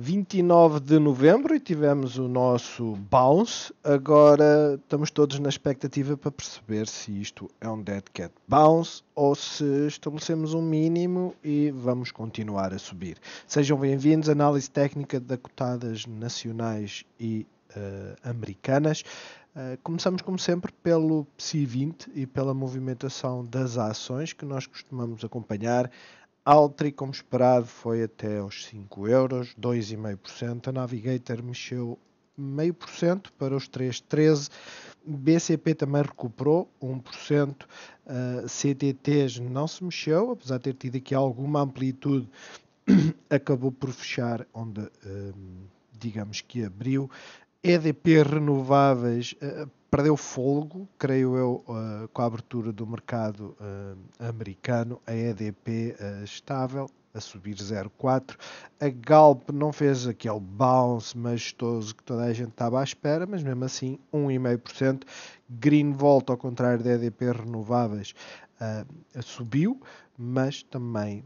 29 de novembro e tivemos o nosso bounce. Agora estamos todos na expectativa para perceber se isto é um dead cat bounce ou se estabelecemos um mínimo e vamos continuar a subir. Sejam bem-vindos à análise técnica da cotadas nacionais e uh, americanas. Uh, começamos, como sempre, pelo PSI 20 e pela movimentação das ações que nós costumamos acompanhar Altri, como esperado, foi até aos 5 euros, 2,5%. A Navigator mexeu 0,5% para os 3,13%. BCP também recuperou 1%. Uh, CTTs não se mexeu, apesar de ter tido aqui alguma amplitude, acabou por fechar onde, uh, digamos que abriu. EDP Renováveis uh, perdeu folgo creio eu, uh, com a abertura do mercado uh, americano, a EDP uh, eh, estável a subir 0,4. A Galp não fez aquele bounce majestoso que toda a gente estava à espera, mas mesmo assim 1,5%. Green volta, ao contrário da EDP Renováveis, subiu, mas também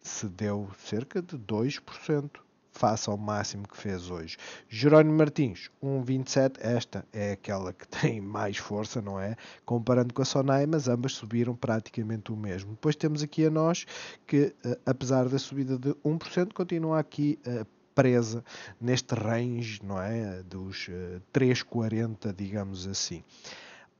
cedeu cerca de 2% faça o máximo que fez hoje. Jerónimo Martins, 1,27, esta é aquela que tem mais força, não é? Comparando com a Sonai, mas ambas subiram praticamente o mesmo. Depois temos aqui a nós, que eh, apesar da subida de 1%, continua aqui eh, presa neste range, não é? Dos 3,40, eh, digamos assim.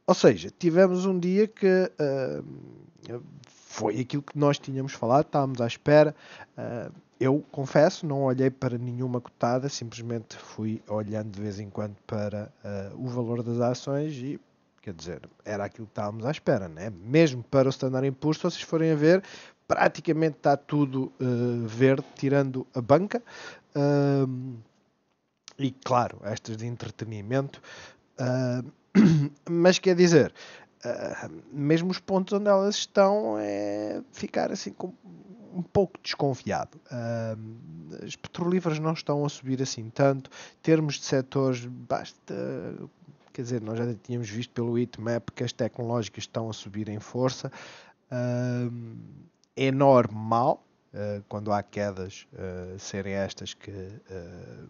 Ou seja, tivemos um dia que uh, foi aquilo que nós tínhamos falado, estávamos à espera. Uh, eu confesso, não olhei para nenhuma cotada, simplesmente fui olhando de vez em quando para uh, o valor das ações e, quer dizer, era aquilo que estávamos à espera, né? Mesmo para o Standard Poor's, se vocês forem a ver, praticamente está tudo uh, verde, tirando a banca. Uh, e, claro, estas de entretenimento. mas quer dizer, ah, mesmo os pontos onde elas estão, é ficar assim com um pouco desconfiado. Uh, as petrolíferas não estão a subir assim tanto. Termos de setores, basta. Quer dizer, nós já tínhamos visto pelo ITMAP que as tecnológicas estão a subir em força. Uh, é normal uh, quando há quedas ah, serem estas que ah,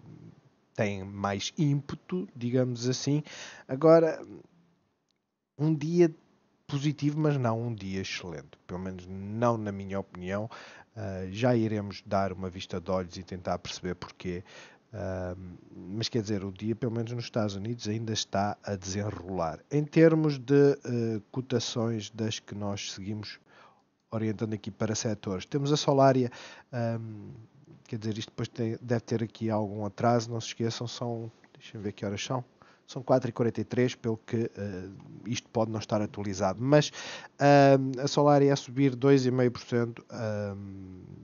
têm mais ímpeto, digamos assim. Agora, um dia positivo, mas não um dia excelente. Pelo menos não na minha opinião. Uh, já iremos dar uma vista de olhos e tentar perceber porquê. Uh, mas quer dizer, o dia, pelo menos nos Estados Unidos, ainda está a desenrolar. Em termos de uh, cotações das que nós seguimos, orientando aqui para setores, temos a solaria quer dizer, isto depois tem, deve ter aqui algum atraso, não se esqueçam, são. Deixa eu ver que horas são. São 4,43, pelo que uh, isto pode não estar atualizado. Mas uh, a solar a é subir 2,5%, uh, eh,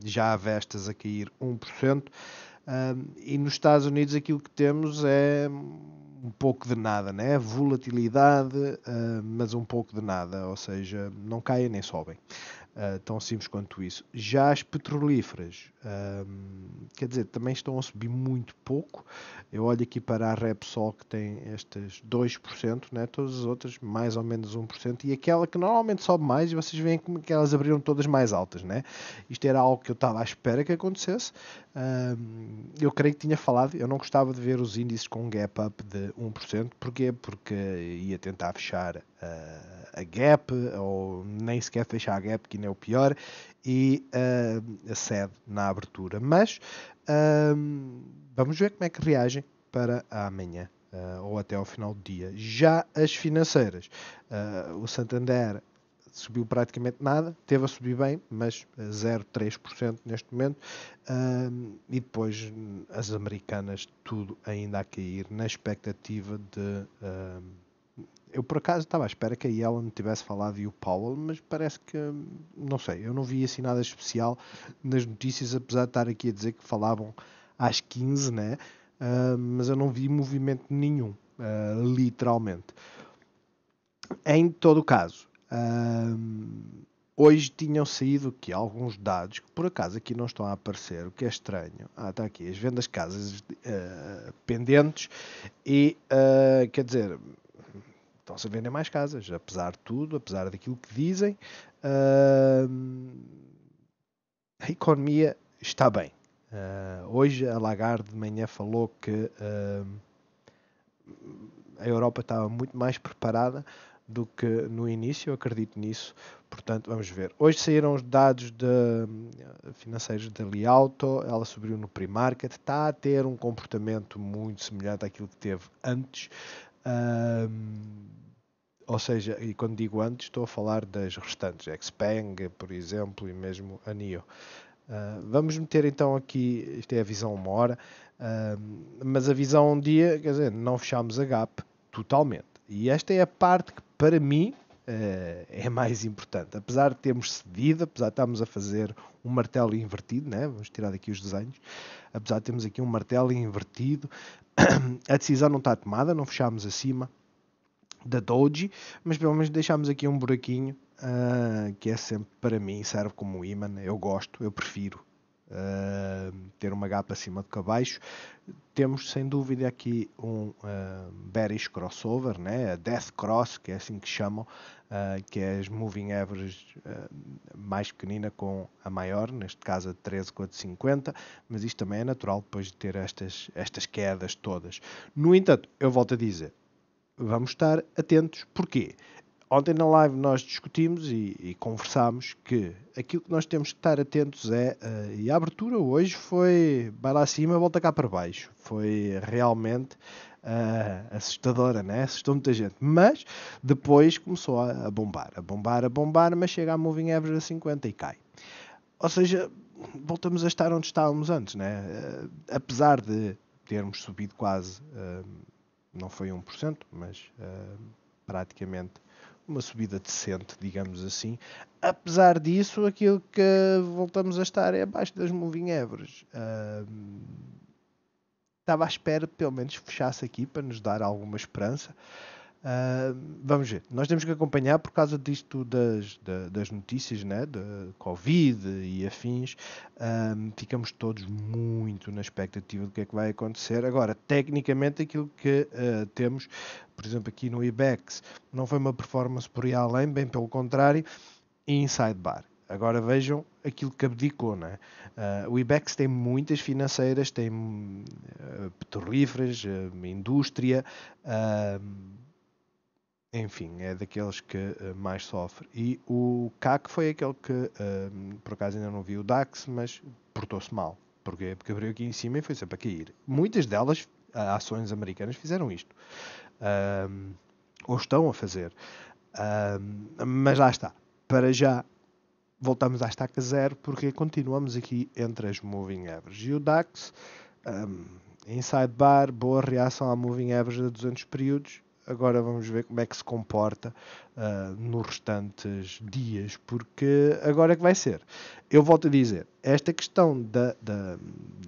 já a Vestas a cair 1%. Uh, e nos Estados Unidos aquilo que temos é um pouco de nada, né? É volatilidade, mas um pouco de nada, ou seja, não caem nem sobem. Uh, tão simples quanto isso. Já as petrolíferas, um, quer dizer, também estão a subir muito pouco. Eu olho aqui para a Repsol que tem estas 2%, né? todas as outras mais ou menos 1%, e aquela que normalmente sobe mais, e vocês veem como que elas abriram todas mais altas. Né? Isto era algo que eu estava à espera que acontecesse, eu creio que tinha falado, eu não gostava de ver os índices com um gap up de 1%, porquê? Porque ia tentar fechar a, ah, a gap, ou nem sequer fechar a gap, que nem é o pior, e uh, a sede na abertura. Mas vamos ver como é que reagem para amanhã. Uh, ou até ao final do dia. Já as financeiras, o Santander subiu praticamente nada, teve a subir bem, mas 0,3% neste momento. Uh, e depois as americanas, tudo ainda a cair, na expectativa de. Uh, eu por acaso estava à espera que a Yellen tivesse falado e o Powell, mas parece que, não sei, eu não vi assim nada especial nas notícias, apesar de estar aqui a dizer que falavam às 15, né? Uh, mas eu não vi movimento nenhum, ah, literalmente. Em todo o caso, hoje tinham saído aqui alguns dados que por acaso aqui não estão a aparecer, o que é estranho. Ah, está aqui, as vendas de casas uh, pendentes e uh, quer dizer, estão-se a vender mais casas, apesar de tudo, apesar daquilo que dizem, a economia está bem. Ah, hoje a Lagarde de manhã falou que a Europa estava muito mais preparada do que no início, eu acredito nisso. Portanto, vamos ver. Hoje saíram os dados de, financeiros da Lialto, ela subiu no pre-market, está a ter um comportamento muito semelhante àquilo que teve antes. Um, ou seja, e quando digo antes, estou a falar das restantes, Xpeng, por exemplo, e mesmo a NIO. Uh, vamos meter então aqui, isto é a visão uma hora, uh, mas a visão um dia, quer dizer, não fechamos a gap totalmente. E esta é a parte que para mim, eh, é mais importante. Apesar de termos cedido, apesar de estarmos a fazer um martelo invertido, né? vamos tirar daqui os desenhos, apesar de termos aqui um martelo invertido, a decisão não está tomada, não fechámos acima da Doji, mas pelo menos deixámos aqui um buraquinho uh, que é sempre para mim, serve como um imã, eu gosto, eu prefiro. Uh, ter uma gap acima do que abaixo. Temos sem dúvida aqui um uh, bearish crossover, né? a death cross, que é assim que chamam, uh, que é as moving average uh, ah, mais pequenina com a maior, neste caso a 50 mas isto também é natural depois de ter estas, estas quedas todas. No entanto, eu volto a dizer, vamos estar atentos. Porquê? ontem na live nós discutimos e, e, conversámos que aquilo que nós temos que estar atentos é. Uh, e a abertura hoje foi. Vai lá acima, volta cá para baixo. Foi realmente. Uh, assustadora, né? Assustou muita gente. Mas depois começou a, a, bombar, a bombar, a bombar, mas chega a Moving Average a 50 e cai. Ou seja, voltamos a estar onde estávamos antes, né? Uh, apesar de termos subido quase, uh, não foi 1%, mas praticamente uma subida decente, digamos assim. Apesar disso, aquilo que voltamos a estar é abaixo das moving average. estava à espera que pelo menos fechasse aqui para nos dar alguma esperança. Uh, vamos ver, nós temos que acompanhar por causa disto das, das, das notícias, né, da Covid e afins, uh, ficamos todos muito na expectativa do que é que vai acontecer. Agora, tecnicamente, aquilo que uh, temos, por exemplo, aqui no IBEX, não foi uma performance por ir além, bem pelo contrário, inside bar. Agora vejam aquilo que abdicou. Né? Uh, o IBEX tem muitas financeiras, tem uh, petrolíferas, uh, indústria, uh, enfim, é daqueles que uh, mais sofre. E o CAC foi aquele que, uh, por acaso ainda não vi o DAX, mas portou-se mal. Porquê? Porque abriu aqui em cima e foi sempre a cair. Muitas delas, uh, ações americanas, fizeram isto. Eh, ou estão a fazer. mas lá está. Para já, voltamos à estaca zero, porque continuamos aqui entre as moving averages. E o DAX, um, inside bar, boa reação à moving average de 200 períodos agora vamos ver como é que se comporta uh, nos restantes dias, porque agora é que vai ser. Eu volto a dizer, esta questão da, da,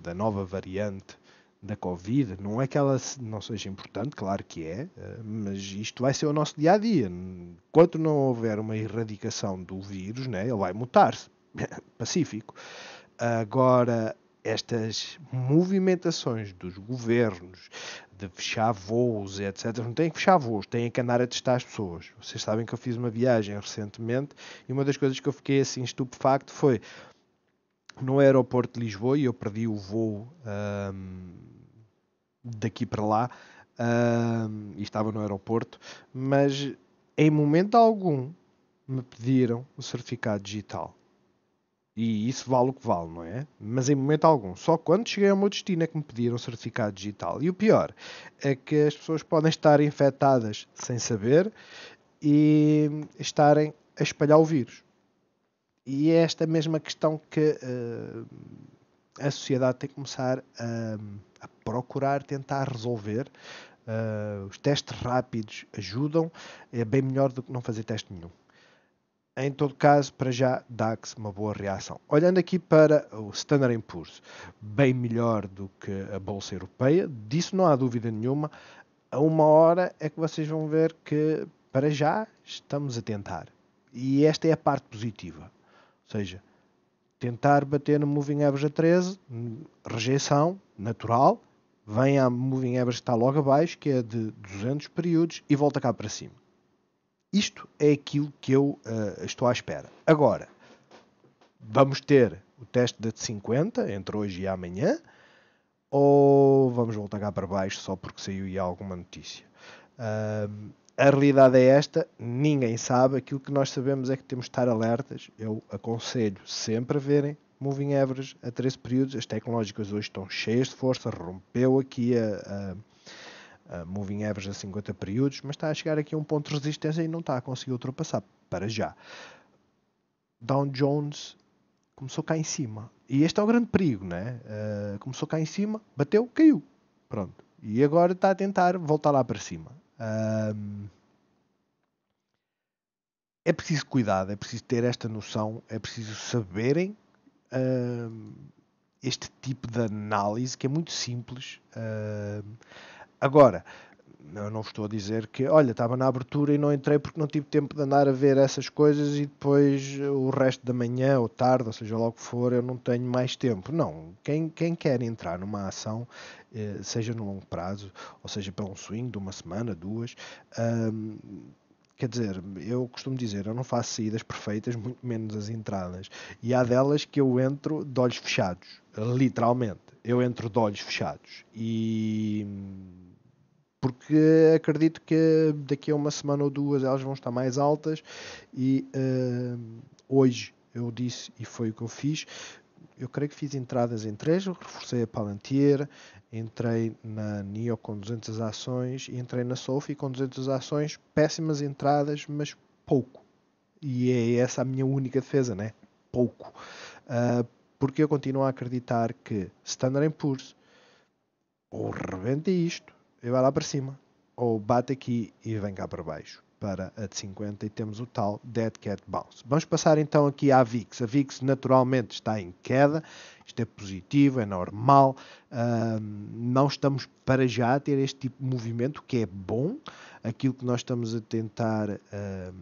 da nova variante da Covid, não é que ela não seja importante, claro que é, ah, mas isto vai ser o nosso dia a dia. Enquanto não houver uma erradicação do vírus, né, ele vai mutar-se. Pacífico. Agora, estas movimentações dos governos de fechar voos, etc., não têm que fechar voos, têm que andar a testar as pessoas. Vocês sabem que eu fiz uma viagem recentemente e uma das coisas que eu fiquei assim estupefacto foi no aeroporto de Lisboa e eu perdi o voo hum, daqui para lá hum, e estava no aeroporto, mas em momento algum me pediram o certificado digital e isso vale o que vale, não é? Mas em momento algum. Só quando cheguei ao meu destino é que me pediram certificado digital. E o pior é que as pessoas podem estar infectadas sem saber e estarem a espalhar o vírus. E é esta mesma questão que uh, a sociedade tem que começar a, a procurar tentar resolver. Uh, os testes rápidos ajudam, é bem melhor do que não fazer teste nenhum em todo caso, para já DAX uma boa reação. Olhando aqui para o Standard Poor's, bem melhor do que a Bolsa Europeia, disso não há dúvida nenhuma. A uma hora é que vocês vão ver que, para já, estamos a tentar. E esta é a parte positiva. Ou seja, tentar bater no Moving Average a 13, rejeição natural, vem a Moving Average que está logo abaixo, que é de 200 períodos, e volta cá para cima isto é aquilo que eu uh, estou à espera. Agora, vamos ter o teste da de 50 entre hoje e amanhã ou vamos voltar cá para baixo só porque saiu e há alguma notícia? Uh, a realidade é esta, ninguém sabe. Aquilo que nós sabemos é que temos de estar alertas. Eu aconselho sempre a verem moving average a 13 períodos. As tecnológicas hoje estão cheias de força, rompeu aqui a, a uh, moving average a 50 períodos, mas está a chegar aqui a um ponto de resistência e não está a conseguir ultrapassar para já. Dow Jones começou cá em cima. E este é o grande perigo, né? Uh, começou cá em cima, bateu, caiu. Pronto. E agora está a tentar voltar lá para cima. Ah, é preciso cuidado, é preciso ter esta noção, é preciso saberem este tipo de análise que é muito simples. Agora, eu não estou a dizer que, olha, estava na abertura e não entrei porque não tive tempo de andar a ver essas coisas e depois o resto da manhã ou tarde, ou seja logo que for, eu não tenho mais tempo. Não, quem, quem quer entrar numa ação, eh, seja no longo prazo, ou seja para um swing de uma semana, duas, hum, quer dizer, eu costumo dizer, eu não faço saídas perfeitas, muito menos as entradas. E há delas que eu entro de olhos fechados, literalmente eu entro de olhos fechados e porque acredito que daqui a uma semana ou duas elas vão estar mais altas e uh, hoje eu disse e foi o que eu fiz eu creio que fiz entradas em três, reforcei a Palantir, entrei na NIO com 200 ações e entrei na Sofi com 200 ações, péssimas entradas, mas pouco. E é essa a minha única defesa, né? Pouco. Uh, porque eu continuo a acreditar que Standard Poor's ou rebenta isto e vai lá para cima, ou bate aqui e vem cá para baixo, para a de 50 e temos o tal Dead Cat Bounce. Vamos passar então aqui à VIX. A VIX naturalmente está em queda, isto é positivo, é normal, uh, não estamos para já a ter este tipo de movimento que é bom, aquilo que nós estamos a tentar, uh,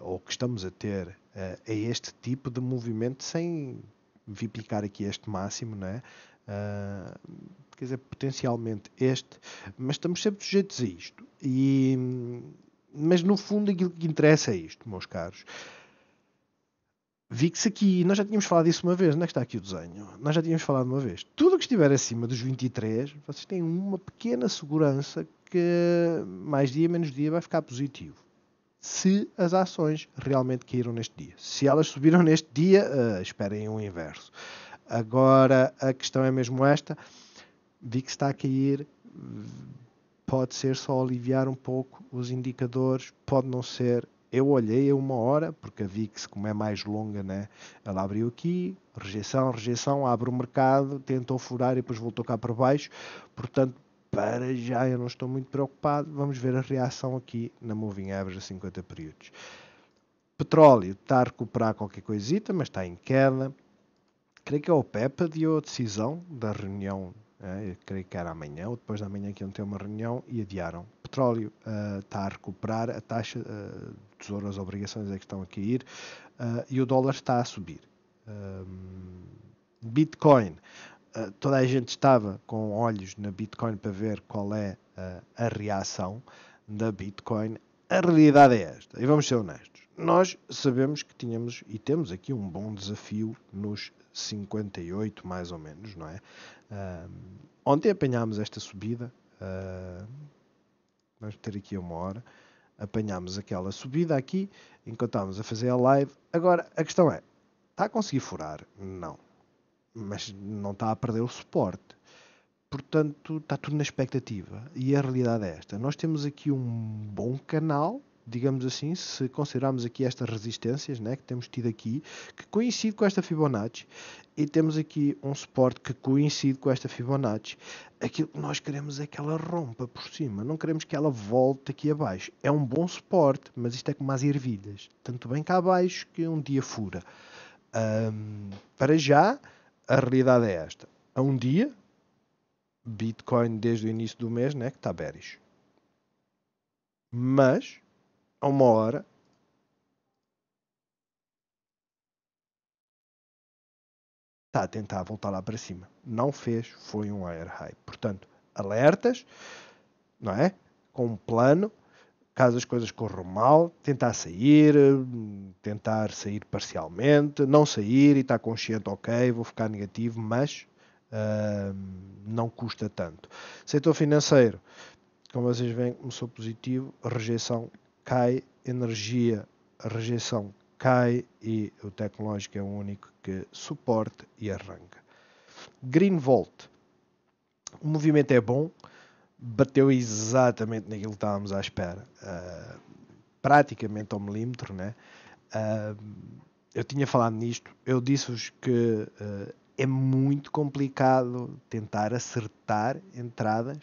ou que estamos a ter, uh, é este tipo de movimento sem vi picar aqui este máximo, não é? Uh, quer dizer, potencialmente este, mas estamos sempre sujeitos a isto. E, mas no fundo aquilo que interessa é isto, meus caros. Vi VIX aqui, nós já tínhamos falado disso uma vez, onde é que está aqui o desenho? Nós já tínhamos falado uma vez. Tudo o que estiver acima dos 23, vocês têm uma pequena segurança que mais dia menos dia vai ficar positivo se as ações realmente caíram neste dia. Se elas subiram neste dia, uh, esperem um inverso. Agora, a questão é mesmo esta. Vi que está a cair, pode ser só aliviar um pouco os indicadores, pode não ser. Eu olhei a uma hora, porque a VIX, como é mais longa, né? ela abriu aqui, rejeição, rejeição, abre o mercado, tentou furar e depois voltou cá para baixo. Portanto, para já eu não estou muito preocupado. Vamos ver a reação aqui na Moving Average a 50 períodos. Petróleo está a recuperar qualquer coisita, mas está em queda. Creio que a é OPEP adiou a decisão da reunião, eh, creio que era amanhã ou depois da manhã que iam ter uma reunião e adiaram. Petróleo uh, está a recuperar, a taxa uh, dos ouro, as obrigações é que estão a cair uh, e o dólar está a subir. Um, ehm, Bitcoin ah, toda a gente estava com olhos na Bitcoin para ver qual é ah, a reação da Bitcoin. A realidade é esta, e vamos ser honestos. Nós sabemos que tínhamos e temos aqui um bom desafio nos 58, mais ou menos, não é? Uh, ontem apanhámos esta subida, uh, vamos ter aqui uma hora, apanhámos aquela subida aqui, enquanto estávamos a fazer a live. Agora, a questão é, está a conseguir furar? Não mas não está a perder o suporte. Portanto, está tudo na expectativa. E a realidade é esta. Nós temos aqui um bom canal, digamos assim, se considerarmos aqui estas resistências né, que temos tido aqui, que coincide com esta Fibonacci, e temos aqui um suporte que coincide com esta Fibonacci. Aquilo que nós queremos é que ela rompa por cima, não queremos que ela volte aqui abaixo. É um bom suporte, mas isto é como as ervilhas. Tanto bem cá abaixo que um dia fura. Um, para já a realidade é esta. A um dia, Bitcoin desde o início do mês, né, que está bearish. Mas, a uma hora, está a tentar voltar lá para cima. Não fez, foi um air high. Portanto, alertas, não é? Com um plano caso as coisas corram mal, tentar sair, tentar sair parcialmente, não sair e estar consciente, ok, vou ficar negativo, mas uh, não custa tanto. Setor financeiro, como vocês veem, começou positivo, rejeição cai, energia, rejeição cai e o tecnológico é o único que suporta e arranca. Green Volt, o movimento é bom, bateu exatamente naquilo que estávamos à espera. Uh, praticamente ao milímetro, né? Uh, eu tinha falado nisto, eu disse-vos que uh, é muito complicado tentar acertar entradas.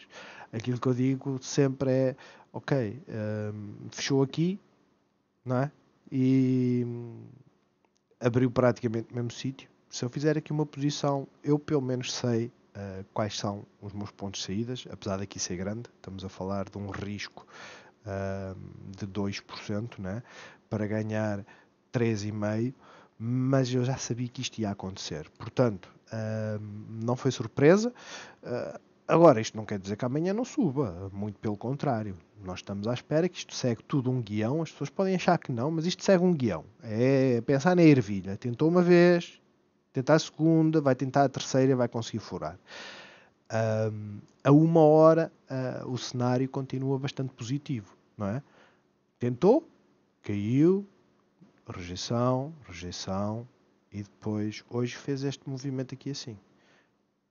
Aquilo que eu digo sempre é: ok, fechou aqui, não é? E hum, abriu praticamente o mesmo sítio. Se eu fizer aqui uma posição, eu pelo menos sei uh, quais são os meus pontos de saídas, apesar daqui ser grande, estamos a falar de um risco uh, de 2%, né? para ganhar 3,5%, mas eu já sabia que isto ia acontecer. Portanto, uh, não foi surpresa. Eh, agora, isto não quer dizer que amanhã não suba, muito pelo contrário. Nós estamos à espera que isto segue tudo um guião. As pessoas podem achar que não, mas isto segue um guião. É pensar na ervilha. Tentou uma vez, tentar a segunda, vai tentar a terceira, e vai conseguir furar. Um, a uma hora uh, o cenário continua bastante positivo, não é? Tentou, caiu, rejeição, rejeição, e depois hoje fez este movimento aqui assim.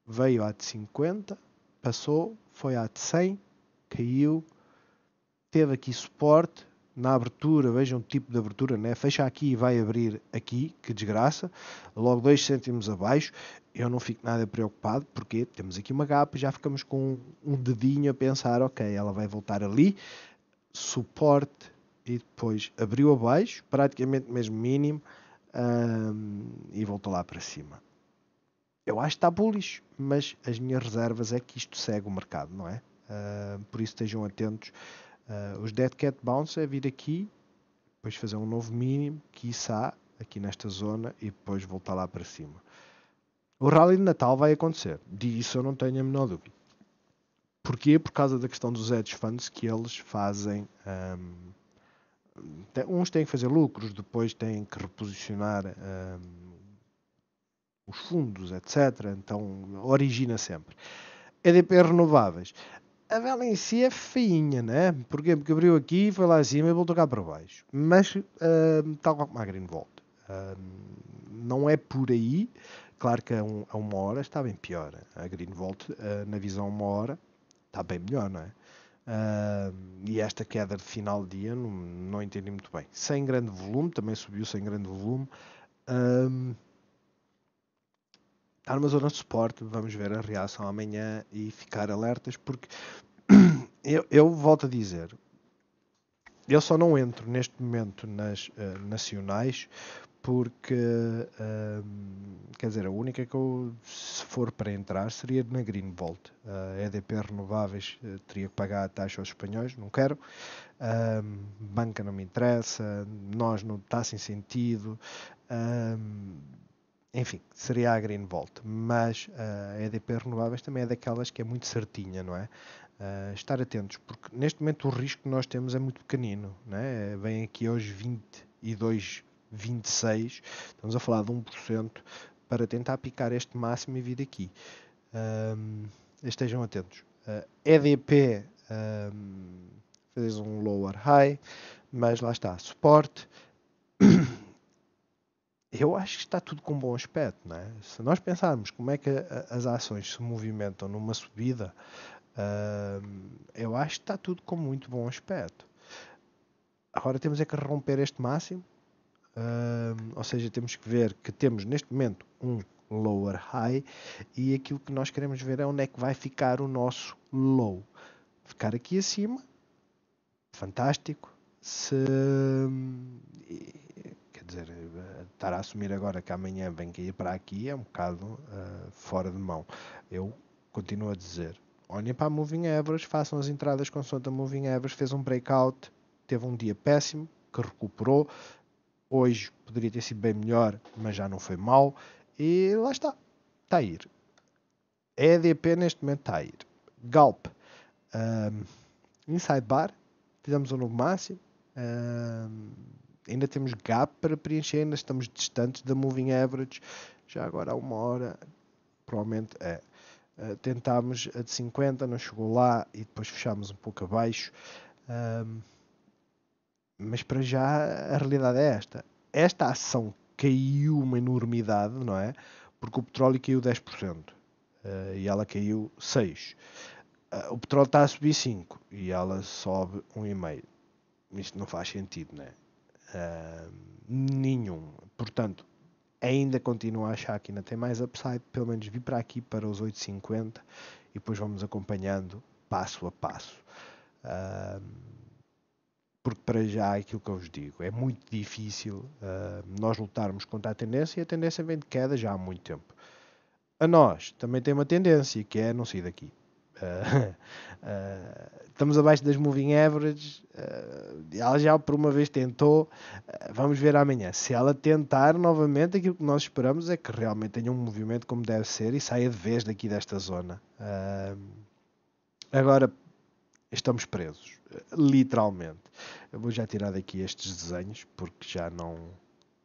Veio à de 50, passou, foi à de 100, caiu, teve aqui suporte, na abertura, vejam o tipo de abertura, né? fecha aqui e vai abrir aqui, que desgraça, logo 2 cêntimos abaixo, eu não fico nada preocupado, porque temos aqui uma gap, já ficamos com um dedinho a pensar, ok, ela vai voltar ali, suporte, e depois abriu abaixo, praticamente mesmo mínimo, e voltou lá para cima. Eu acho que está bullish, mas as minhas reservas é que isto segue o mercado, não é? Uh, por isso estejam atentos Uh, os Dead Cat Bounce é vir aqui, depois fazer um novo mínimo, quiçá, aqui nesta zona e depois voltar lá para cima. O Rally de Natal vai acontecer, disso eu não tenho a menor dúvida. Porquê? Por causa da questão dos hedge funds que eles fazem. Um, uns têm que fazer lucros, depois têm que reposicionar um, os fundos, etc. Então origina sempre. EDP Renováveis a vela em si é feinha, né? Porquê? Porque abriu aqui, foi lá acima e voltou cá para baixo. Mas, uh, tal como a Greenwald, uh, hum, não é por aí. Claro que a, um, a uma hora está bem pior. A Greenwald, uh, hum, na visão uma hora, está bem melhor, não é? Uh, e esta queda de final de dia não, não entendi muito bem. Sem grande volume, também subiu sem grande volume. Uh, estar numa zona de suporte, vamos ver a reação amanhã e ficar alertas, porque eu, eu volto a dizer, eu só não entro neste momento nas uh, nacionais porque uh, quer dizer, a única que eu se for para entrar seria na Greenvolt uh, eh, EDP Renováveis uh, teria que pagar a taxa aos espanhóis, não quero banca não me interessa nós não está sem sentido enfim, seria a Greenvolt, mas eh, a EDP Renováveis também é daquelas que é muito certinha, não é? Uh, estar atentos, porque neste momento o risco que nós temos é muito pequenino, não é? Eh, vem aqui aos 22, 26, estamos a falar de 1% para tentar picar este máximo e vir aqui ehm, estejam atentos. Uh, EDP, um, ehm, fez um lower high, mas lá está, suporte. eu acho que está tudo com bom aspecto. não é? Se nós pensarmos como é que as ações se movimentam numa subida, uh, eu acho que está tudo com muito bom aspecto. Agora temos é que romper este máximo, uh, ou seja, temos que ver que temos neste momento um lower high e aquilo que nós queremos ver é onde é que vai ficar o nosso low. Ficar aqui acima, fantástico. Se quer dizer, estar a assumir agora que amanhã vem cair para aqui é um bocado uh, fora de mão. Eu continuo a dizer, olhem para a Moving Average, façam as entradas com a Moving Average, fez um breakout, teve um dia péssimo, que recuperou, hoje poderia ter sido bem melhor, mas já não foi mal, e lá está, está a ir. EDP neste momento está a ir. Galp, um, ehm, Inside Bar, fizemos um novo máximo, um, ehm, ainda temos gap para preencher, ainda estamos distantes da moving average. Já agora há uma hora, provavelmente é. Uh, tentámos a de 50, não chegou lá e depois fechámos um pouco abaixo. Um, mas para já a realidade é esta. Esta ação caiu uma enormidade, não é? Porque o petróleo caiu 10% uh, eh, e ela caiu 6%. Uh, eh, o petróleo está a subir 5% e ela sobe 1,5%. Isto não faz sentido, não é? Uh, nenhum. Portanto, ainda continuo a achar que ainda tem mais upside, pelo menos vi para aqui para os 8,50 e depois vamos acompanhando passo a passo. Uh, porque para já é aquilo que eu vos digo, é muito difícil uh, nós lutarmos contra a tendência e a tendência vem de queda já há muito tempo. A nós também tem uma tendência que é não sair daqui. Uh, estamos abaixo das moving averages. Uh, ela já por uma vez tentou. Eh, vamos ver amanhã. Se ela tentar novamente, aquilo que nós esperamos é que realmente tenha um movimento como deve ser e saia de vez daqui desta zona. agora estamos presos, literalmente. Eu vou já tirar daqui estes desenhos porque já não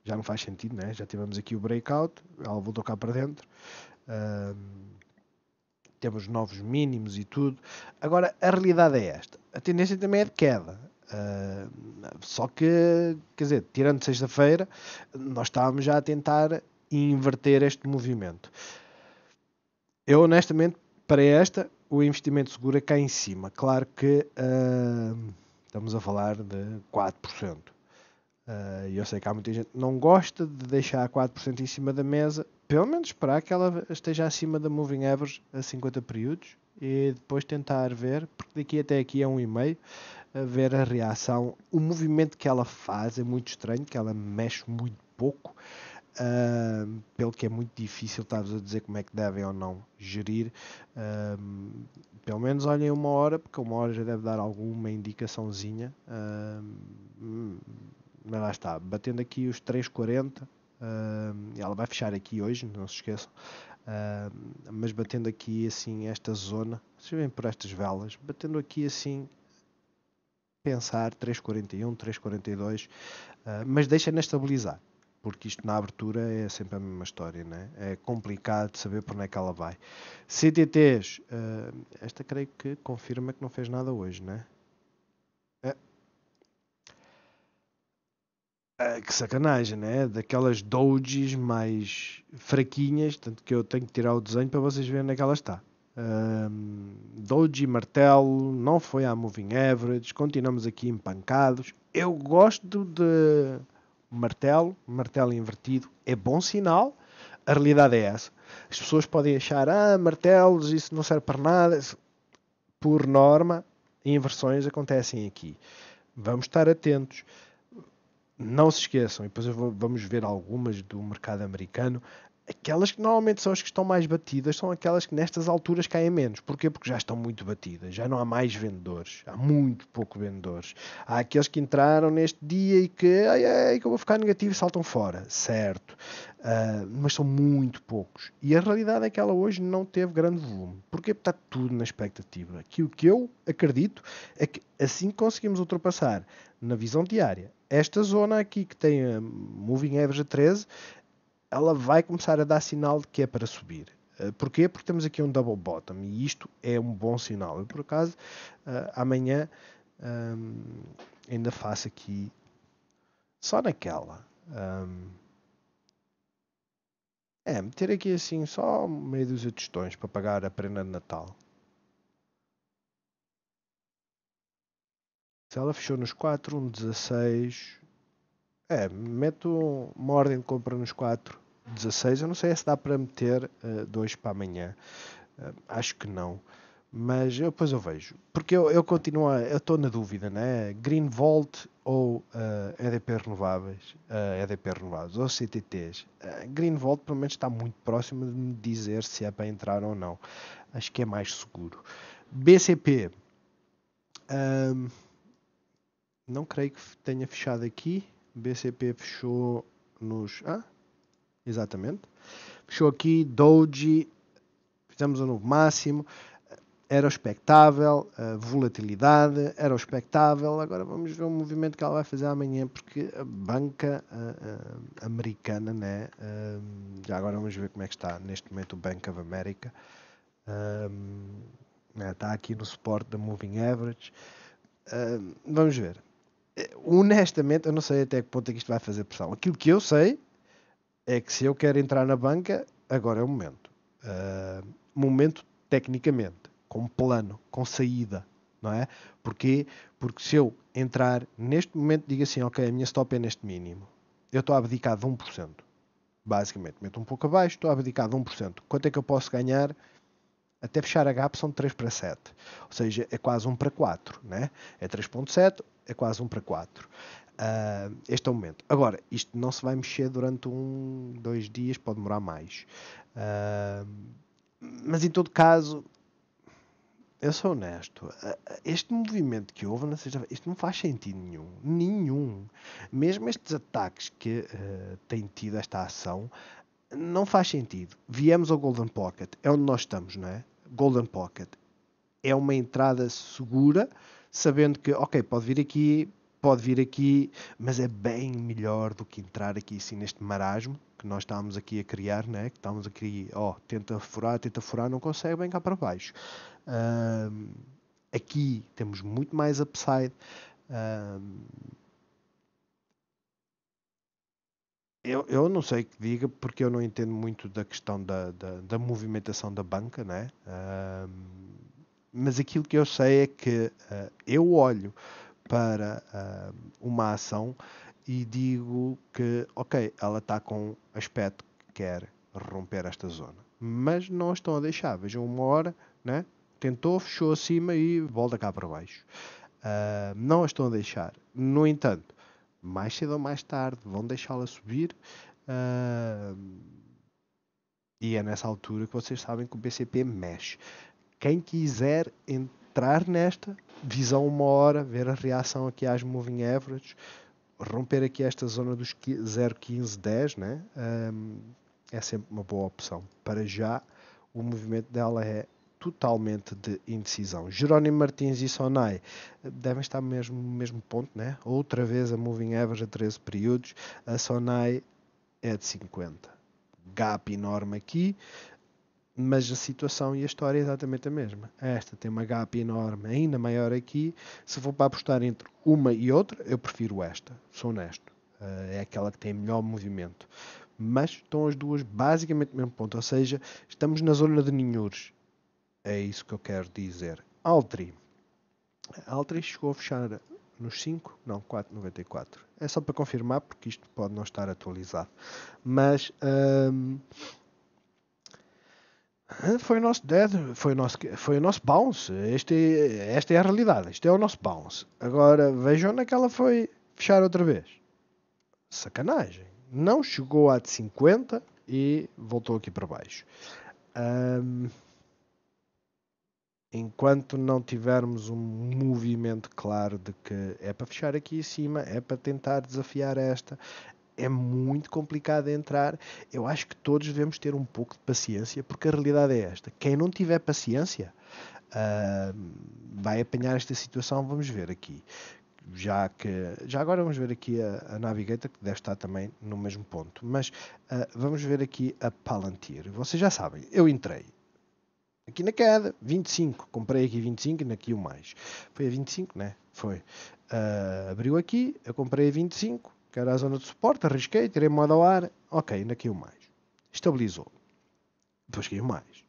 já não faz sentido, né? Já tivemos aqui o breakout, ela voltou cá para dentro temos novos mínimos e tudo. Agora, a realidade é esta. A tendência também é de queda. Uh, só que, quer dizer, tirando sexta-feira, nós estávamos já a tentar inverter este movimento. Eu, honestamente, para esta, o investimento seguro é cá em cima. Claro que uh, estamos a falar de 4%. Uh, ah, eu sei que há muita gente que não gosta de deixar 4% em cima da mesa, pelo menos esperar que ela esteja acima da moving average a 50 períodos e depois tentar ver, porque daqui até aqui é um e-mail, a ver a reação. O movimento que ela faz é muito estranho, que ela mexe muito pouco, uh, pelo que é muito difícil estar-vos a dizer como é que devem ou não gerir. Uh, pelo menos olhem uma hora, porque uma hora já deve dar alguma indicaçãozinha. Uh, mas lá está, batendo aqui os 3,40 Uh, ela vai fechar aqui hoje, não se esqueçam. Uh, mas batendo aqui assim esta zona, se vêm por estas velas, batendo aqui assim, pensar 3,41, 3,42, uh, mas deixem-na estabilizar, porque isto na abertura é sempre a mesma história, né? é complicado saber por onde é que ela vai. CTTs, uh, ah, esta creio que confirma que não fez nada hoje, né? Ah, que sacanagem, né? Daquelas doujis mais fraquinhas, tanto que eu tenho que tirar o desenho para vocês verem onde é que ela está. Um, doji martelo, não foi à Moving Average, continuamos aqui empancados. Eu gosto de martelo, martelo invertido, é bom sinal. A realidade é essa. As pessoas podem achar, ah, martelos, isso não serve para nada. Por norma, inversões acontecem aqui. Vamos estar atentos não se esqueçam, e depois vamos ver algumas do mercado americano, aquelas que normalmente são as que estão mais batidas são aquelas que nestas alturas caem menos. Porquê? Porque já estão muito batidas, já não há mais vendedores, há muito pouco vendedores. Há aqueles que entraram neste dia e que, ai, ai, que eu vou ficar negativo e saltam fora, certo. Uh, mas são muito poucos. E a realidade é que ela hoje não teve grande volume. Porque está tudo na expectativa. Que o que eu acredito é que assim conseguimos ultrapassar na visão diária. Esta zona aqui que tem a ah, Moving Average a 13, ela vai começar a dar sinal de que é para subir. Ah, porquê? Porque temos aqui um double bottom e isto é um bom sinal. Eu, por acaso, uh, amanhã um, ainda faço aqui só naquela. Um, é, meter aqui assim só meia dúzia de tostões para pagar a prenda de Natal. Se ela fechou nos 4, um 16. É, meto uma ordem de compra nos 4, 16. Eu não sei se dá para meter 2 uh, eh, para amanhã. Uh, acho que não. Mas eu, depois eu vejo. Porque eu, eu continuo, a, eu estou na dúvida, né? Vault ou uh, eh, EDP Renováveis? Uh, eh, EDP Renováveis ou CTTs? Uh, eh, Vault pelo menos está muito próximo de me dizer se é para entrar ou não. Acho que é mais seguro. BCP. Um, ehm, não creio que tenha fechado aqui. BCP fechou nos. Ah, exatamente. Fechou aqui. Doji. Fizemos um novo máximo era expectável, a volatilidade era expectável. Agora vamos ver o movimento que ela vai fazer amanhã, porque a banca a, a, americana, né? Hum, já agora vamos ver como é que está neste momento o Bank of America. Hum, né, está aqui no suporte da Moving Average. Hum, vamos ver. Eh, honestamente, eu não sei até que ponto é que isto vai fazer pressão. Aquilo que eu sei é que se eu quero entrar na banca, agora é o momento. momento tecnicamente com plano, com saída, não é? Porquê? Porque se eu entrar neste momento, digo assim, ok, a minha stop é neste mínimo, eu estou a abdicar de 1%, basicamente, meto um pouco abaixo, estou a abdicar de 1%, quanto é que eu posso ganhar? Até fechar a gap são 3 para 7, ou seja, é quase 1 para 4, né? é 3.7, é, é quase 1 para 4. Uh, ah, este é o momento. Agora, isto não se vai mexer durante um, dois dias, pode demorar mais. Uh, mas em todo caso, eu sou honesto, este movimento que houve na sexta isto não faz sentido nenhum. Nenhum. Mesmo estes ataques que uh, têm tido esta ação, não faz sentido. Viemos ao Golden Pocket, é onde nós estamos, não é? Golden Pocket é uma entrada segura, sabendo que, ok, pode vir aqui, pode vir aqui, mas é bem melhor do que entrar aqui assim neste marasmo que nós estamos aqui a criar, né? que estamos aqui, ó, oh, tenta furar, tenta furar, não consegue, vem cá para baixo. aqui temos muito mais upside. eu, eu não sei que diga, porque eu não entendo muito da questão da, da, da movimentação da banca, né? mas aquilo que eu sei é que uh, eu olho para uh, uma ação e digo que, ok, ela está com aspecto que quer romper esta zona. Mas não estão a deixar. Vejam, uma hora, né? tentou, fechou acima e volta cá para baixo. Uh, não estão a deixar. No entanto, mais cedo ou mais tarde vão deixá-la subir. Uh, e é nessa altura que vocês sabem que o BCP mexe. Quem quiser entrar entrar nesta, visão uma hora, ver a reação aqui às moving averages, romper aqui esta zona dos 10, né? Um, é sempre uma boa opção. Para já, o movimento dela é totalmente de indecisão. Jerónimo Martins e Sonai devem estar mesmo no mesmo ponto, né? Outra vez a moving average a 13 períodos, a Sonai é de 50. Gap enorme aqui, mas a situação e a história é exatamente a mesma. Esta tem uma gap enorme, ainda maior aqui. Se for para apostar entre uma e outra, eu prefiro esta, sou honesto. Eh, é aquela que tem melhor movimento. Mas estão as duas basicamente no mesmo ponto, ou seja, estamos na zona de ninhures. É isso que eu quero dizer. Altri. Altri chegou a fechar nos 5, não, 4,94. É só para confirmar, porque isto pode não estar atualizado. Mas. Ehm, foi o nosso dead, foi o nosso, foi o nosso bounce. Este, esta é a realidade, isto é o nosso bounce. Agora vejam onde é que ela foi fechar outra vez. Sacanagem. Não chegou à de 50 e voltou aqui para baixo. Um, enquanto não tivermos um movimento claro de que é para fechar aqui em cima, é para tentar desafiar esta, é muito complicado entrar. Eu acho que todos devemos ter um pouco de paciência, porque a realidade é esta: quem não tiver paciência uh, vai apanhar esta situação. Vamos ver aqui. Já que já agora vamos ver aqui a, a Navigator, que deve estar também no mesmo ponto. Mas uh, vamos ver aqui a Palantir. Vocês já sabem, eu entrei aqui na queda, 25, comprei aqui 25 e naqui o mais. Foi a 25, né? Foi. Uh, abriu aqui, eu comprei a 25, que era a zona de suporte, arrisquei, tirei moda ao ar, ok, ainda caiu mais. Estabilizou. Depois caiu mais.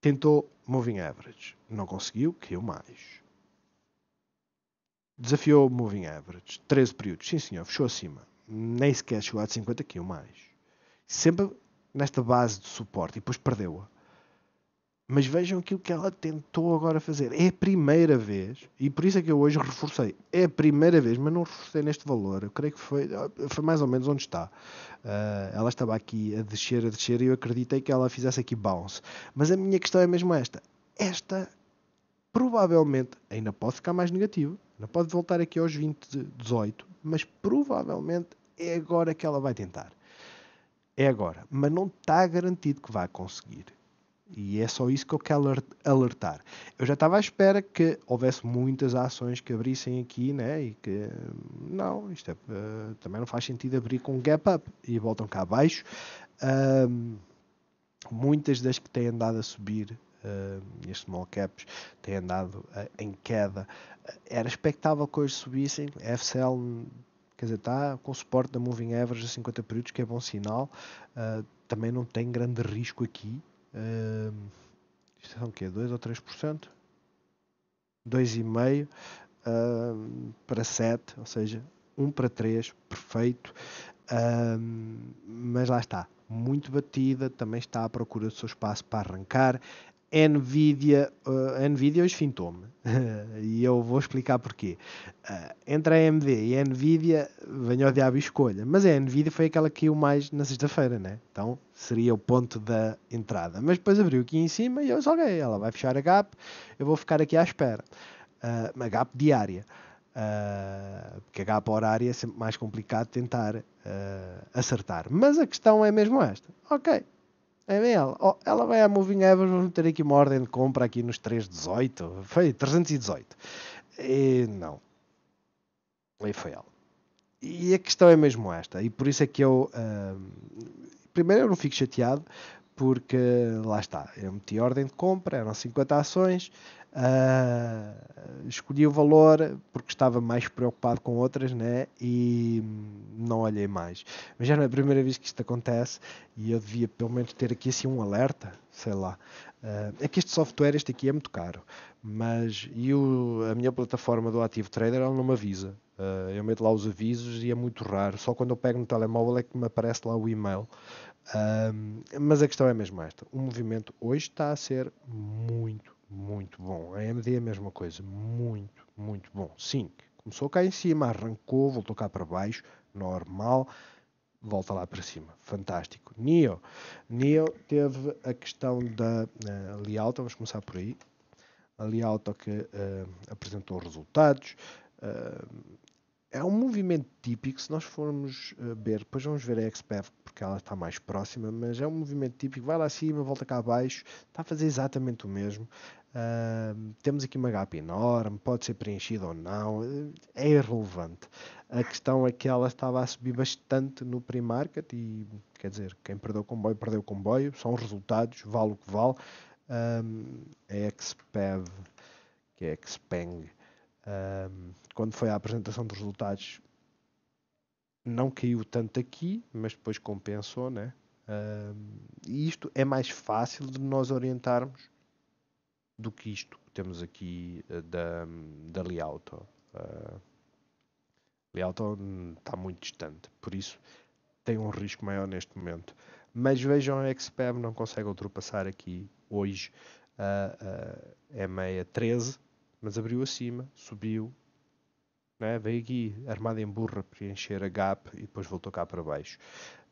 Tentou moving average, não conseguiu, caiu mais. Desafiou moving average, 13 períodos, sim senhor, fechou acima. Nem sequer chegou a de 50, caiu mais. Sempre nesta base de suporte e depois perdeu-a. Mas vejam aquilo que ela tentou agora fazer. É a primeira vez, e por isso é que eu hoje reforcei. É a primeira vez, mas não reforcei neste valor. Eu creio que foi, foi mais ou menos onde está. Uh, ela estava aqui a descer, a descer, e eu acreditei que ela fizesse aqui bounce. Mas a minha questão é mesmo esta. Esta, provavelmente, ainda pode ficar mais negativo. Ainda pode voltar aqui aos 20, 18. Mas provavelmente é agora que ela vai tentar. É agora. Mas não está garantido que vai conseguir. E é só isso que eu quero alertar. Eu já estava à espera que houvesse muitas ações que abrissem aqui, né? E que não, isto é, eh, também não faz sentido abrir com gap up e voltam cá abaixo. muitas das que têm andado a subir, uh, small caps têm andado uh, em queda. era expectável que hoje subissem. A FCL, quer dizer, está com suporte da moving average a 50 períodos, que é bom sinal. Uh, também não tem grande risco aqui. Uh, isto são o quê? 2 ou 3%? 2,5% uh, para 7, ou seja, 1 para 3, perfeito. Uh, mas lá está, muito batida, também está à procura do seu espaço para arrancar. Nvidia, uh, Nvidia hoje fintou-me e eu vou explicar porquê. Uh, entre a AMD e a Nvidia, venho ao diabo escolha, mas a Nvidia foi aquela que caiu mais na sexta-feira, né? Então seria o ponto da entrada. Mas depois abriu aqui em cima e eu Ok, Ela vai fechar a gap, eu vou ficar aqui à espera. Uh, gap diária. Uh, porque a gap horária é sempre mais complicado tentar uh, acertar. Mas a questão é mesmo esta. Ok, é bem ela. Oh, ela vai à Moving Evans, vamos meter aqui uma ordem de compra aqui nos 318. Foi 318. E não. Aí foi ela. E a questão é mesmo esta. E por isso é que eu. primeiro, eu não fico chateado, porque lá está. Eu meti ordem de compra, eram 50 ações. Uh, escolhi o valor porque estava mais preocupado com outras né? e não olhei mais. Mas já não é a primeira vez que isto acontece e eu devia pelo menos ter aqui assim um alerta, sei lá. Uh, é que este software, este aqui é muito caro, mas e o, a minha plataforma do Active Trader ela não me avisa. Uh, eu meto lá os avisos e é muito raro, só quando eu pego no telemóvel é que me aparece lá o e-mail. mas a questão é mesmo esta: o movimento hoje está a ser muito muito bom. A AMD é a mesma coisa, muito, muito bom. Sim, começou cá em cima, arrancou, voltou cá para baixo, normal, volta lá para cima, fantástico. NIO, NIO teve a questão da uh, eh, Lialta, vamos começar por aí. A Lialta que uh, apresentou resultados, uh, é um movimento típico, se nós formos eh, ver, depois vamos ver a XPF porque ela está mais próxima, mas é um movimento típico, vai lá acima, volta cá abaixo, está a fazer exatamente o mesmo. Uh, temos aqui uma gap enorme, pode ser preenchida ou não, eh, é irrelevante. A questão é que ela estava a subir bastante no pre-market e, quer dizer, quem perdeu o comboio, perdeu o comboio, são resultados, vale o que vale. Uh, a XPEV, que é a XPENG, um, quando foi a apresentação dos resultados, não caiu tanto aqui, mas depois compensou, né? Um, e isto é mais fácil de nós orientarmos do que isto que temos aqui eh, da, da Liauto. Uh, ah, Liauto está muito distante, por isso tem um risco maior neste momento. Mas vejam, a XPM não consegue ultrapassar aqui hoje a uh, uh, ah, é meia 13 mas abriu acima, subiu, né? veio aqui armada em burra preencher a gap e depois voltou cá para baixo.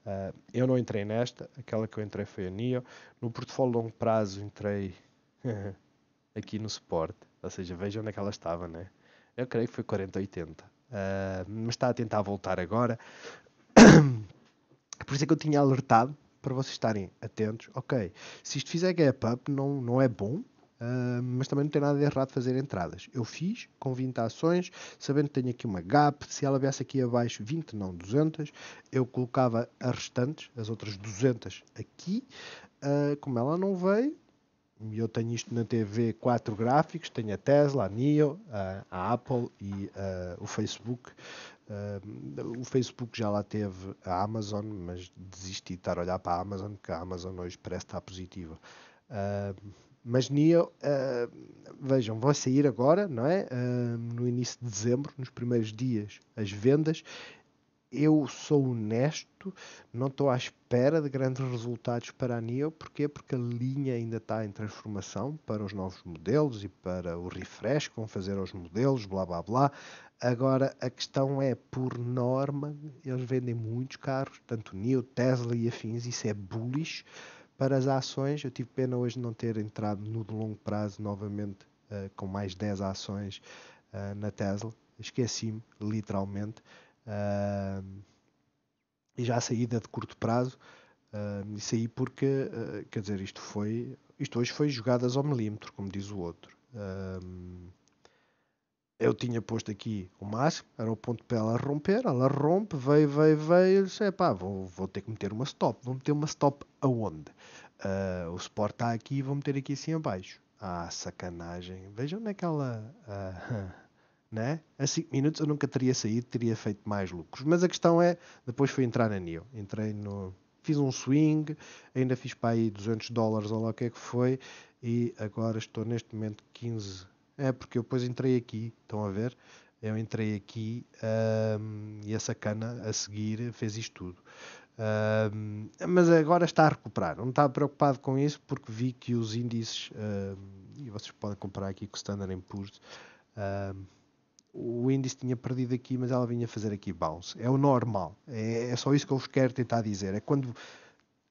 Uh, eu não entrei nesta, aquela que eu entrei foi a NIO. No portfólio longo prazo entrei aqui no suporte, ou seja, veja onde é que ela estava, né? Eu creio que foi 4080, uh, ah, mas está a tentar voltar agora. Por isso é que eu tinha alertado para vocês estarem atentos. Ok, se isto fizer gap up, não, não é bom, ah, mas também não tem nada de errado fazer entradas. Eu fiz com 20 ações, sabendo que tenho aqui uma gap, se ela viesse aqui abaixo 20, não 200, eu colocava as restantes, as outras 200 aqui. Uh, como ela não veio, eu tenho isto na TV, quatro gráficos, tenho a Tesla, a NIO, a, a Apple e ah, o Facebook. Uh, o Facebook já lá teve a Amazon, mas desisti de estar a olhar para a Amazon, porque a Amazon hoje parece estar positiva. Uh, mas Neo, uh, ah, vejam, vai sair agora, não é? Uh, no início de dezembro, nos primeiros dias, as vendas. Eu sou honesto, não estou à espera de grandes resultados para a Neo. Porquê? Porque a linha ainda está em transformação para os novos modelos e para o refresh que vão fazer aos modelos, blá blá blá. Agora, a questão é, por norma, eles vendem muitos carros, tanto Neo, Tesla e afins, isso é bullish para as ações, eu tive pena hoje de não ter entrado no de longo prazo novamente uh, com mais 10 ações uh, na Tesla. Esqueci-me, literalmente. Uh, e já a saída de curto prazo, isso aí porque, quer dizer, isto foi, isto hoje foi jogadas ao milímetro, como diz o outro eu tinha posto aqui o máximo, era o ponto para ela romper, ela rompe, veio, veio, veio, eu disse, pá, vou, vou ter que meter uma stop, vou meter uma stop aonde? Uh, o suporte está aqui, vou meter aqui assim abaixo. Ah, sacanagem, vejam naquela, é uh, ah, né? A 5 minutos eu nunca teria saído, teria feito mais lucros, mas a questão é, depois fui entrar na NIO, entrei no, fiz um swing, ainda fiz para aí 200 dólares ou lá o que é que foi, e agora estou neste momento 15 é, porque eu depois entrei aqui, estão a ver? Eu entrei aqui um, e essa cana a seguir fez isto tudo. Um, mas agora está a recuperar. Não estava preocupado com isso porque vi que os índices, um, e vocês podem comparar aqui com o Standard Poor's, o índice tinha perdido aqui, mas ela vinha fazer aqui bounce. É o normal. É, é só isso que eu vos quero tentar dizer. É quando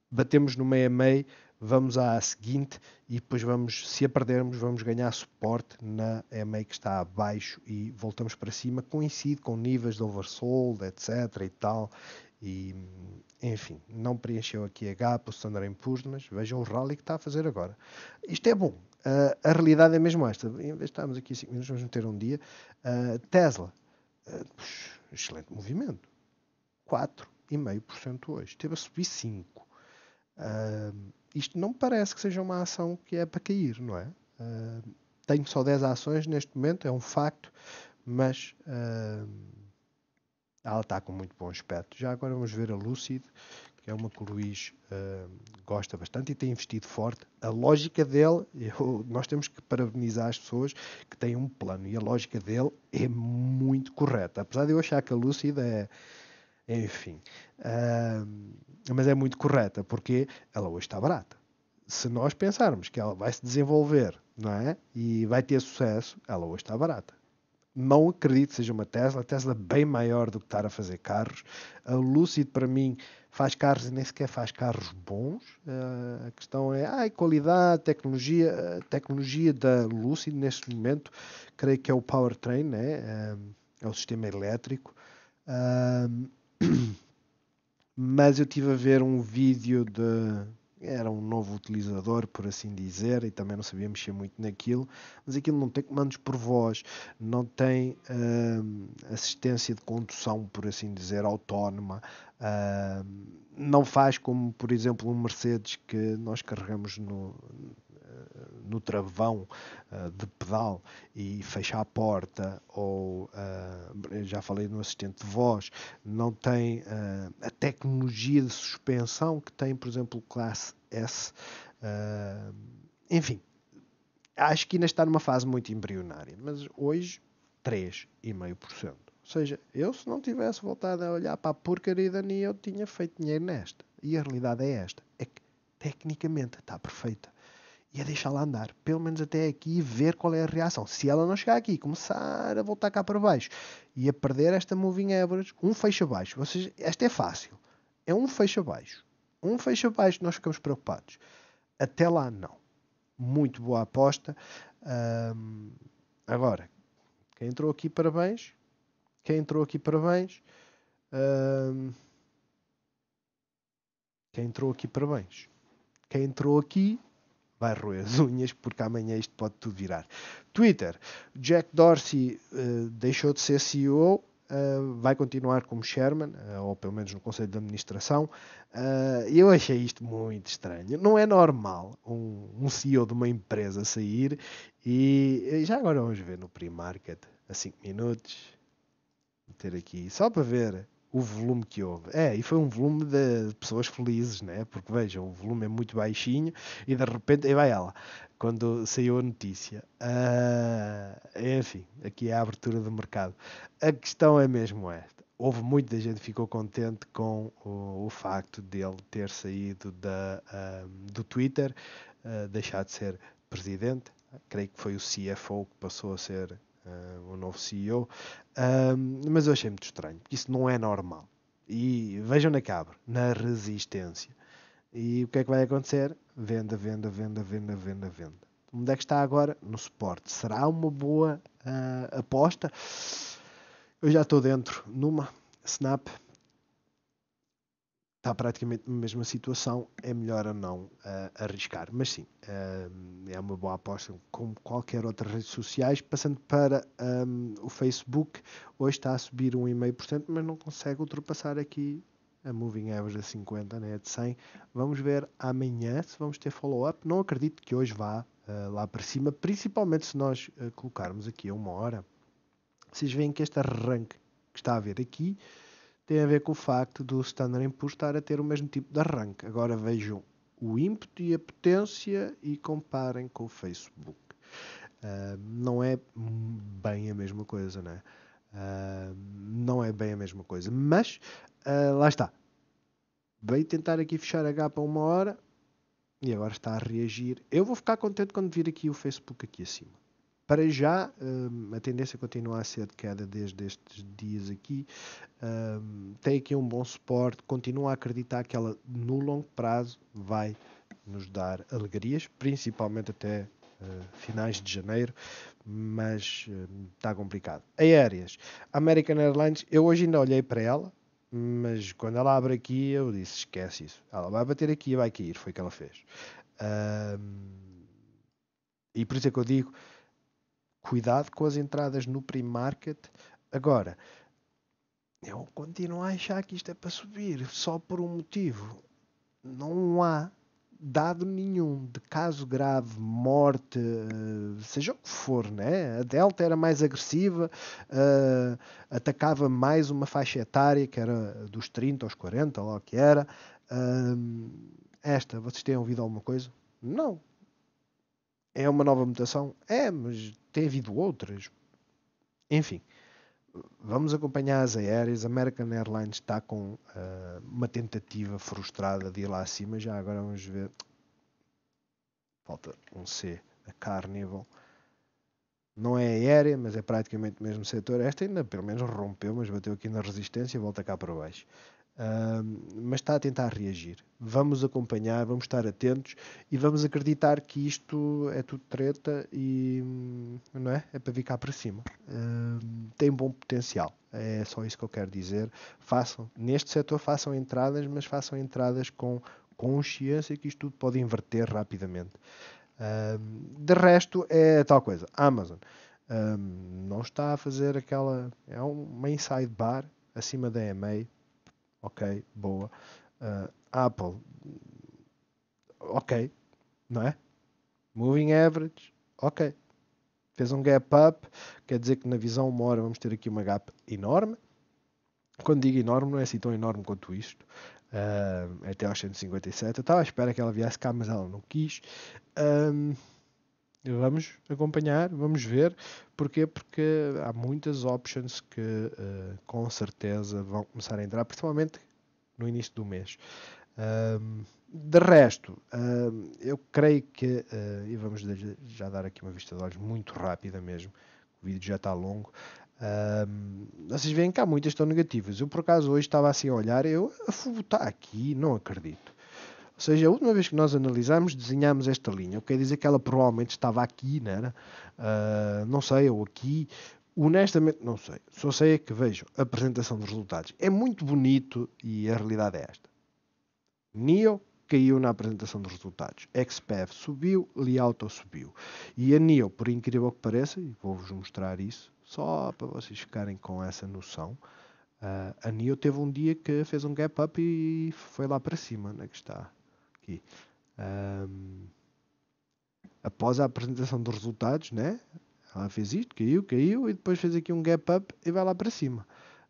batemos no meio a meio vamos à seguinte e depois vamos, se a perdermos, vamos ganhar suporte na EMA que está abaixo e voltamos para cima, coincide com níveis de oversold, etc e tal, e enfim, não preencheu aqui a gap, o Standard Poor's, mas vejam o rally que está a fazer agora. Isto é bom, uh, a realidade é mesmo esta, em vez de estarmos aqui 5 minutos, vamos meter um dia, uh, Tesla, uh, puxa, excelente movimento, 4,5% hoje, esteve a subir 5%, isto não parece que seja uma ação que é para cair, não é? Uh, tenho só 10 ações neste momento, é um facto, mas uh, ela está com muito bom aspecto. Já agora vamos ver a Lucid, que é uma que o Luís uh, gosta bastante e tem investido forte. A lógica dele, eu, nós temos que parabenizar as pessoas que têm um plano e a lógica dele é muito correta. Apesar de eu achar que a Lucid é enfim. Uh, mas é muito correta, porque ela hoje está barata. Se nós pensarmos que ela vai se desenvolver não é? e vai ter sucesso, ela hoje está barata. Não acredito que seja uma Tesla, a Tesla é bem maior do que estar a fazer carros. A Lucid, para mim, faz carros e nem sequer faz carros bons. Uh, a questão é ai, ah, qualidade, tecnologia. Ah, a tecnologia da Lucid, neste momento, creio que é o powertrain, né? Uh, é o sistema elétrico. Uh, Mas eu tive a ver um vídeo de era um novo utilizador, por assim dizer, e também não sabia mexer muito naquilo, mas aquilo não tem comandos por voz, não tem uh, assistência de condução, por assim dizer, autónoma, uh, não faz como, por exemplo, um Mercedes que nós carregamos no, eh, no travão eh, de pedal e fecha a porta, ou eh, já falei no assistente de voz, não tem a tecnologia de suspensão que tem, por exemplo, o Classe S. enfim, acho que ainda está numa fase muito embrionária, mas hoje 3,5%. Ou seja, eu se não tivesse voltado a olhar para a porcaria da NIA, eu tinha feito dinheiro nesta. E a realidade é esta: é que tecnicamente está perfeita a deixá-la andar, pelo menos até aqui, e ver qual é a reação. Se ela não chegar aqui, começar a voltar cá para baixo e a perder esta moving average, um fecho abaixo. Ou seja, esta é fácil. É um fecho abaixo. Um fecho abaixo, nós ficamos preocupados. Até lá, não. Muito boa aposta. agora, quem entrou aqui, parabéns. Quem entrou aqui, parabéns. quem entrou aqui, parabéns. Quem entrou aqui, vai roer as unhas porque amanhã isto pode tudo virar. Twitter. Jack Dorsey uh, deixou de ser CEO, uh, eh, vai continuar como chairman, uh, ou pelo menos no conselho de administração. eu achei isto muito estranho. Não é normal um, um CEO de uma empresa sair e já agora vamos ver no pre-market a 5 minutos. Vou ter aqui, só para ver o volume que houve. É, e foi um volume de pessoas felizes, né? Porque vejam, o volume é muito baixinho e de repente, e vai ela, quando saiu a notícia. Uh, enfim, aqui é a abertura do mercado. A questão é mesmo esta. Houve muita gente que ficou contente com o, o facto dele ter saído da, uh, do Twitter, uh, deixar de ser presidente. Creio que foi o CFO que passou a ser uh, o novo CEO, um, mas eu achei muito estranho, porque isso não é normal. E vejam na cabra, na resistência. E o que é que vai acontecer? Venda, venda, venda, venda, venda, venda. Onde é que está agora? No suporte. Será uma boa uh, aposta? Eu já estou dentro numa Snap, está praticamente na mesma situação, é melhor a não uh, arriscar. Mas sim, eh, é uma boa aposta, como qualquer outra rede sociais. Passando para um, eh, o Facebook, hoje está a subir 1,5%, mas não consegue ultrapassar aqui a moving average a 50, né, de 100. Vamos ver amanhã se vamos ter follow-up. Não acredito que hoje vá uh, lá para cima, principalmente se nós uh, colocarmos aqui a uma hora. Vocês veem que este arranque que está a haver aqui tem a ver com o facto do Standard Poor's estar a ter o mesmo tipo de arranque. Agora vejam o ímpeto e a potência e comparem com o Facebook. Uh, não é bem a mesma coisa, não é? Uh, não é bem a mesma coisa, mas uh, lá está. Veio tentar aqui fechar a gapa uma hora e agora está a reagir. Eu vou ficar contente quando vir aqui o Facebook aqui acima. Para já, hum, a tendência é continua a ser de queda desde estes dias aqui. Hum, tem aqui um bom suporte, continua a acreditar que ela, no longo prazo, vai nos dar alegrias, principalmente até hum, finais de janeiro, mas está complicado. Aéreas. American Airlines, eu hoje ainda olhei para ela, mas quando ela abre aqui, eu disse: esquece isso. Ela vai bater aqui e vai cair. Foi o que ela fez. e por isso é que eu digo: Cuidado com as entradas no pre-market. Agora, eu continuo a achar que isto é para subir só por um motivo. Não há dado nenhum de caso grave, morte, eh, seja o que for, né? A Delta era mais agressiva, uh, atacava mais uma faixa etária que era dos 30 aos 40, lá que era. Uh, esta, vocês têm ouvido alguma coisa? Não, é uma nova mutação? É, mas tem havido outras. Enfim, vamos acompanhar as aéreas. American Airlines está com uh, uma tentativa frustrada de ir lá acima. Já agora vamos ver. Falta um C, a Carnival. Não é aérea, mas é praticamente o mesmo setor. Esta ainda pelo menos rompeu, mas bateu aqui na resistência e volta cá para baixo mas está a tentar reagir. Vamos acompanhar, vamos estar atentos e vamos acreditar que isto é tudo treta e hum, não é? É para vir cá para cima. tem bom potencial. É só isso que eu quero dizer. Façam, neste setor façam entradas, mas façam entradas com consciência que isto tudo pode inverter rapidamente. de resto é tal coisa. Amazon não está a fazer aquela. É uma inside bar acima da EMA ok, boa. Uh, Apple, ok, não é? Moving average, ok. Fez um gap up, quer dizer que na visão uma hora vamos ter aqui uma gap enorme. Quando digo enorme, não é assim tão enorme quanto isto. Uh, até aos 157. Eu estava à espera que ela viesse cá, mas ela não quis. Um, ah, Vamos acompanhar, vamos ver. Porquê? Porque há muitas options que uh, com certeza vão começar a entrar, principalmente no início do mês. de resto, eu creio que, uh, e vamos já dar aqui uma vista de olhos muito rápida mesmo, o vídeo já está longo. vocês veem que há muitas que estão negativas. Eu por acaso hoje estava assim a olhar, eu a está aqui, não acredito. Ou seja, a última vez que nós analisámos, desenhámos esta linha. O que quer dizer que ela provavelmente estava aqui, não era? Uh, não sei, ou aqui. Honestamente, não sei. Só sei é que vejo a apresentação dos resultados. É muito bonito e a realidade é esta. NIO caiu na apresentação dos resultados. XPF subiu, Liauto subiu. E a NIO, por incrível que pareça, e vou-vos mostrar isso, só para vocês ficarem com essa noção, ah, a NIO teve um dia que fez um gap up e foi lá para cima, onde é que está? aqui. Um, após a apresentação dos resultados, né? Ela fez isto, caiu, caiu e depois fez aqui um gap up e vai lá para cima.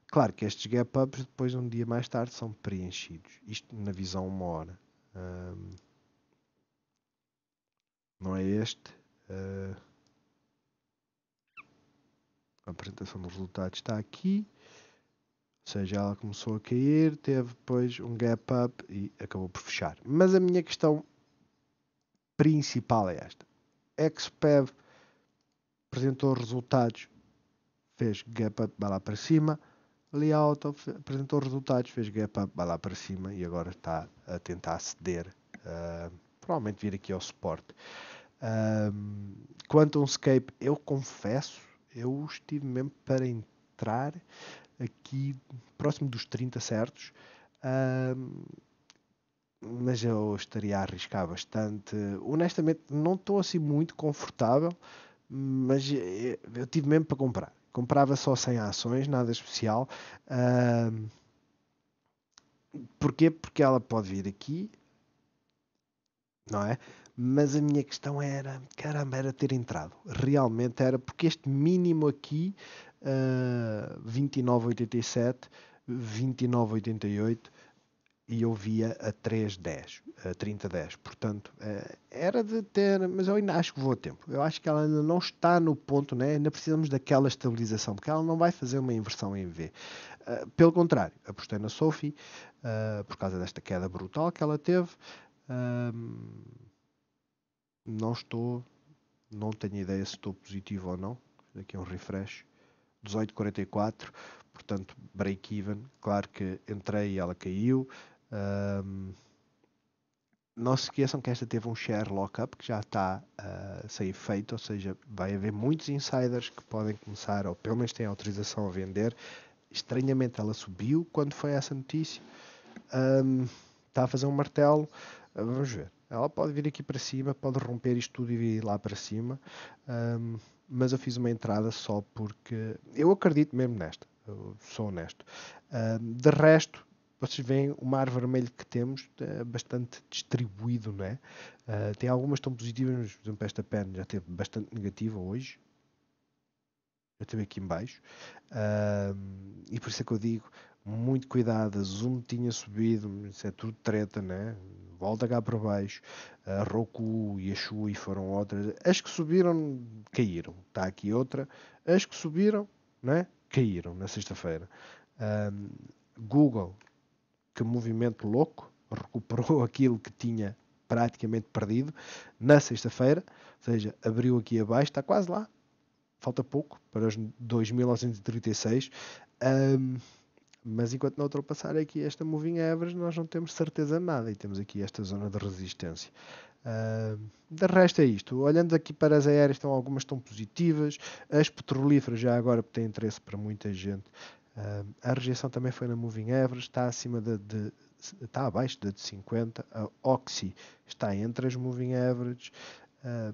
Claro que estes gap ups depois um dia mais tarde são preenchidos. Isto na visão uma hora. Um, não é este. Uh, a apresentação dos resultados está aqui seja, ela começou a cair, teve depois um gap up e acabou por fechar. Mas a minha questão principal é esta. XPEV apresentou resultados, fez gap up, vai lá para cima. Layout apresentou resultados, fez gap up, vai lá para cima e agora está a tentar ceder. Uh, provavelmente vir aqui ao suporte. Uh, quanto a um escape, eu confesso, eu estive mesmo para entrar entrar aqui próximo dos 30 certos, uh, mas eu estaria a arriscar bastante. Honestamente, não estou assim muito confortável, mas eu tive mesmo para comprar. Comprava só sem ações, nada especial. Uh, porquê? Porque ela pode vir aqui, não é? Mas a minha questão era, caramba, era ter entrado. Realmente era, porque este mínimo aqui 29,87, ah, 29,88 e eu via a 3,10, a 30,10. Portanto, uh, era de ter, mas eu ainda acho que vou a tempo. Eu acho que ela ainda não está no ponto, né? ainda precisamos daquela estabilização, porque ela não vai fazer uma inversão em V. Uh, pelo contrário, apostei na Sophie ah, por causa desta queda brutal que ela teve. não estou não tenho ideia se estou positivo ou não. Aqui é um refresh. 18,44, portanto, break-even. Claro que entrei e ela caiu. Um, não se esqueçam que esta teve um share lockup que já está uh, efeito, ou seja, vai haver muitos insiders que podem começar, ou pelo menos têm autorização a vender. Estranhamente ela subiu quando foi essa notícia. Um, está a fazer um martelo. Ah, vamos ver. Ela pode vir aqui para cima, pode romper isto tudo e vir lá para cima. Um, mas eu fiz uma entrada só porque eu acredito mesmo nesta, eu sou honesto. Uh, de resto, vocês veem o mar vermelho que temos é bastante distribuído, não é? Uh, tem algumas tão positivas, mas por exemplo esta perna já teve bastante negativa hoje. Eu teve aqui em baixo. Uh, e por isso é que eu digo, muito cuidado, a Zoom tinha subido, isso é tudo treta, né? volta cá para baixo, a Roku e a Shui foram outras. As que subiram caíram. Está aqui outra. As que subiram, né? Caíram na sexta-feira. Um, Google, que movimento louco, recuperou aquilo que tinha praticamente perdido na sexta-feira, ou seja, abriu aqui abaixo, está quase lá, falta pouco para os 2.936. Um, mas enquanto não ultrapassar aqui esta moving average, nós não temos certeza nada e temos aqui esta zona de resistência. Uh, de resto é isto. Olhando aqui para as aéreas, estão, algumas estão positivas. As petrolíferas já agora têm interesse para muita gente. Uh, a rejeição também foi na moving average, está acima de, de está abaixo da de 50. A Oxy está entre as moving average. Uh, ah,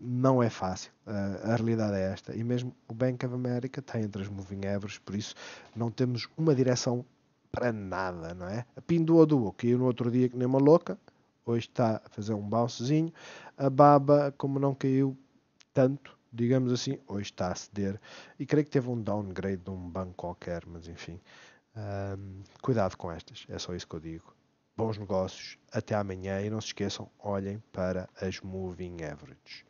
não é fácil. Uh, a realidade é esta. E mesmo o Bank of America tem entre as moving averages, por isso não temos uma direção para nada, não é? A Pinduoduo Duo caiu no outro dia que nem uma louca, hoje está a fazer um bouncezinho. A Baba, como não caiu tanto, digamos assim, hoje está a ceder. E creio que teve um downgrade de um banco qualquer, mas enfim. Um, cuidado com estas, é só isso que eu digo. Bons negócios, até amanhã e não se esqueçam, olhem para as Moving Averages.